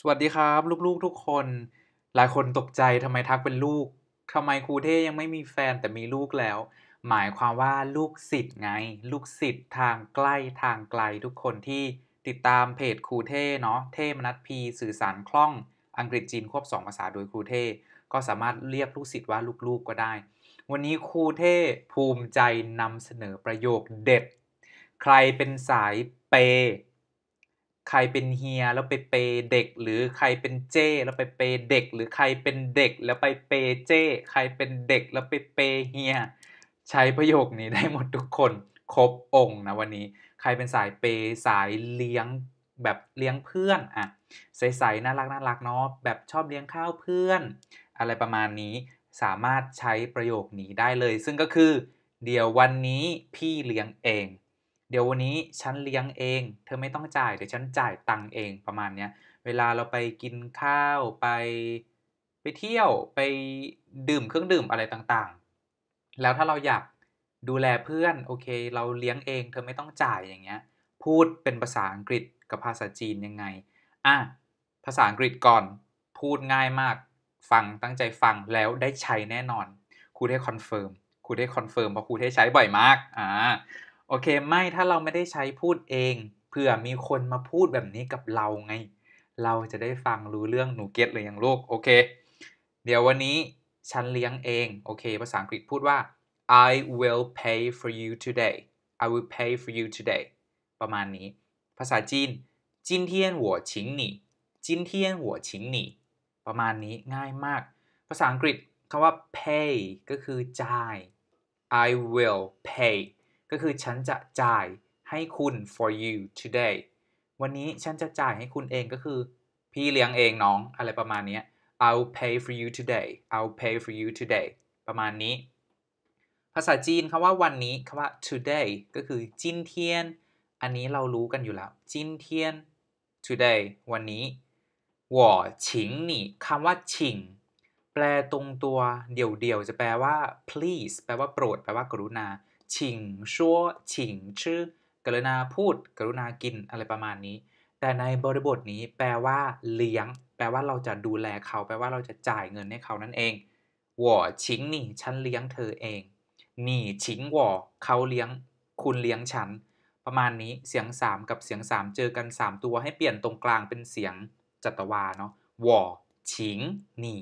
สวัสดีครับ ลูกๆทุกคน หลายคนตกใจทำไมทักเป็นลูกทำไมครูเท่ยังไม่มีแฟนแต่มีลูกแล้ว หมายความว่าลูกศิษย์ไง ลูกศิษย์ทางใกล้ทางไกลทุกคนที่ติดตามเพจครูเท่ เนาะเท่มนัทพีสื่อสารคล่อง อังกฤษจีนควบสองภาษาโดยครูเท่ ก็สามารถเรียกลูกศิษย์ว่าลูกๆก็ได้ วันนี้ครูเท่ภูมิใจนำเสนอประโยคเด็ด ใครเป็นสายเปใครเป็นเฮียแล้วไปเปเด็ก หรือใครเป็นเจ้แล้วไปเปเด็กหรือใครเป็นเด็กแล้วไปเปเจ้ใครเป็นเด็กแล้วไปเปเฮียใช้ประโยคนี้ได้หมดทุกคนครบองค์นะวันนี้ ใครเป็นสายเปสายเลี้ยงแบบเลี้ยงเพื่อนอ่ะใสๆน่ารักน่ารักเนาะแบบชอบเลี้ยงข้าวเพื่อน อะไรประมาณนี้สามารถใช้ประโยคนี้ได้เลย ซึ่งก็คือ เดี๋ยววันนี้พี่เลี้ยงเองเดี๋ยววันนี้ฉันเลี้ยงเองเธอไม่ต้องจ่ายเดี๋ยวฉันจ่ายตังเองประมาณเนี้ย เวลาเราไปกินข้าวไปไปเที่ยวไปดื่มเครื่องดื่มอะไรต่าง ๆ แล้วถ้าเราอยากดูแลเพื่อนโอเค เราเลี้ยงเองเธอไม่ต้องจ่ายอย่างเงี้ย พูดเป็นภาษาอังกฤษกับภาษาจีนยังไงอ่ะภาษาอังกฤษก่อนพูดง่ายมาก ฟังตั้งใจฟังแล้วได้ใช้แน่นอนครูได้คอนเฟิร์มครูได้คอนเฟิร์มเพราะครูได้ใช้บ่อยมากอ่าโอเค ไม่ ถ้าเราไม่ได้ใช้พูดเองเผื่อมีคนมาพูดแบบนี้กับเราไง เราจะได้ฟังรู้เรื่องหนูเก็ตเลยอย่างลูกโอเค เดี๋ยววันนี้ ฉันเลี้ยงเอง โอเค ภาษาอังกฤษพูดว่า I will pay for you today I will pay for you today ประมาณนี้ ภาษาจีนจินเทียนหัวชิงหนีจินเทียนหัวชิงหนีประมาณนี้ง่ายมาก ภาษาอังกฤษคำว่า pay ก็คือจ่าย I will pay ก็คือ ฉันจะจ่ายให้คุณ for you today วันนี้ฉันจะจ่ายให้คุณเองก็คือ พี่เลี้ยงเองน้องอะไรประมาณนี้ I'll pay for you today I'll pay for you today ประมาณนี้ ภาษาจีนคำว่าวันนี้คำว่า today ก็คือ จินเทียน อันนี้เรารู้กันอยู่แล้ว จินเทียน today วันนี้นี่คำว่างแปลตรงตัว เดี่ยวๆจะแปลว่า please แปลว่าโปรดแปลว่ากรุณาชิงชัวชิงชื่อกรุณาพูดกรุณากินอะไรประมาณนี้ แต่ในบริบทนี้แปลว่าเลี้ยง แปลว่าเราจะดูแลเขาแปลว่าเราจะจ่ายเงินให้เขานั่นเองวชิงนี่ฉันเลี้ยงเธอเองนี่ชิงวเขาเลี้ยง คุณเลี้ยงฉัน ประมาณนี้เสียง3กับเสียง3เจอกัน 3 ตัวให้เปลี่ยนตรงกลางเป็นเสียงจัตวาเนาะวชิงนี่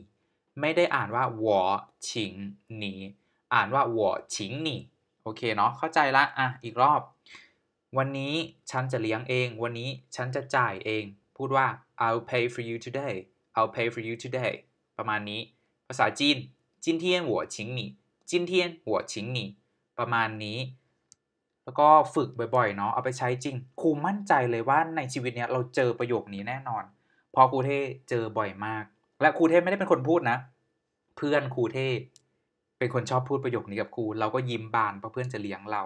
ไม่ได้อ่านว่าวชิงหนี่อ่านว่าวชิงหนี่โอเคเนาะเข้าใจละอ่ะ อีกรอบ วันนี้ฉันจะเลี้ยงเองวันนี้ฉันจะจ่ายเอง พูดว่า I'll pay for you today I'll pay for you today ประมาณนี้ ภาษาจีนจินเทียนหัวชิงหนีจินเทียนหัวชิงหนีประมาณนี้แล้วก็ฝึกบ่อยๆเนาะเอาไปใช้จริงครูมั่นใจเลยว่าในชีวิตเนี้ยเราเจอประโยคนี้แน่นอน พอครูเท่เจอบ่อยมาก และครูเท่ไม่ได้เป็นคนพูดนะ เพื่อนครูเท่เป็นคนชอบพูดประโยคนี้กับครู เราก็ยิ้มบานเพราะเพื่อนจะเลี้ยงเรา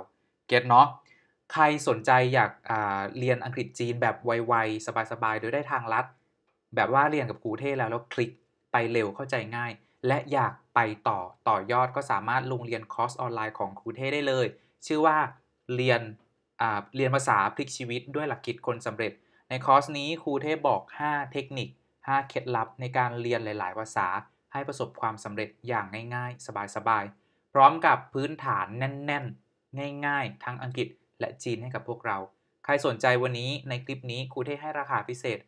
เก็ตเนาะ ใครสนใจอยากเรียนอังกฤษจีนแบบไวๆสบายๆโดยได้ทางลัด แบบว่าเรียนกับครูเท่แล้วแล้วคลิกไปเร็วเข้าใจง่าย และอยากไปต่อต่อยอดก็สามารถลงเรียนคอร์สออนไลน์ของครูเท่ได้เลย ชื่อว่าเรียนเรียนภาษาพลิกชีวิต ด้วยหลักคิดคนสำเร็จ ในคอร์สนี้ครูเท่บอก 5 เทคนิค 5 เคล็ดลับในการเรียนหลาย ๆภาษาให้ประสบความสำเร็จอย่างง่ายๆ สบายๆ พร้อมกับพื้นฐานแน่นๆ ง่ายๆ ทั้งอังกฤษและจีนให้กับพวกเรา ใครสนใจวันนี้ในคลิปนี้ครูเทให้ราคาพิเศษ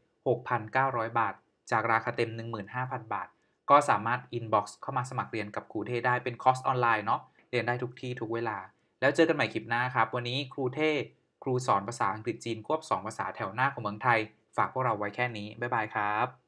6,900 บาท จากราคาเต็ม 15,000 บาท ก็สามารถอินบ็อกซ์เข้ามาสมัครเรียนกับครูเทได้เป็นคอร์สออนไลน์เนาะเรียนได้ทุกที่ทุกเวลา แล้วเจอกันใหม่คลิปหน้าครับ วันนี้ครูเทครูสอนภาษาอังกฤษจีน ควบ 2 ภาษาแถวหน้าของเมืองไทย ฝากพวกเราไว้แค่นี้บ๊ายบายครับ